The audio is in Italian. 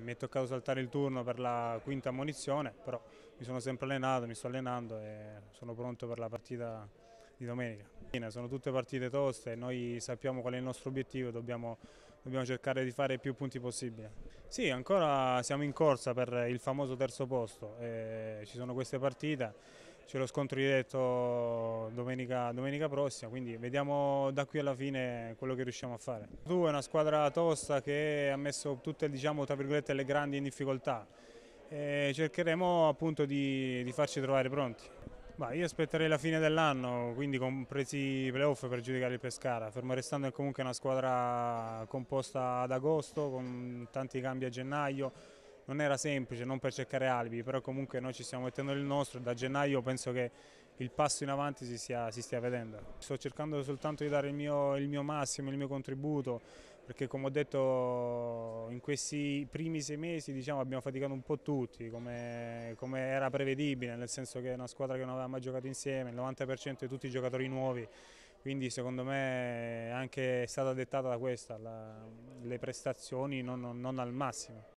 Mi è toccato saltare il turno per la quinta ammonizione, però mi sono sempre allenato, mi sto allenando e sono pronto per la partita di domenica. Sono tutte partite toste, noi sappiamo qual è il nostro obiettivo, dobbiamo, dobbiamo cercare di fare più punti possibile. Sì, ancora siamo in corsa per il famoso terzo posto, eh, ci sono queste partite c'è lo scontro diretto domenica, domenica, prossima, quindi vediamo da qui alla fine quello che riusciamo a fare. Tu è una squadra tosta che ha messo tutte diciamo, le grandi in difficoltà e cercheremo appunto di, di farci trovare pronti. Bah, io aspetterei la fine dell'anno, quindi compresi i playoff per giudicare il Pescara, fermo restando comunque una squadra composta ad agosto con tanti cambi a gennaio, non era semplice, non per cercare alibi, però comunque noi ci stiamo mettendo il nostro, da gennaio penso che il passo in avanti si, sia, si stia vedendo. Sto cercando soltanto di dare il mio, il mio massimo, il mio contributo, perché come ho detto in questi primi sei mesi diciamo, abbiamo faticato un po' tutti, come, come, era prevedibile, nel senso che è una squadra che non aveva mai giocato insieme, il 90% di tutti i giocatori nuovi, quindi secondo me è stata dettata da questa, la, le prestazioni non, non, non al massimo.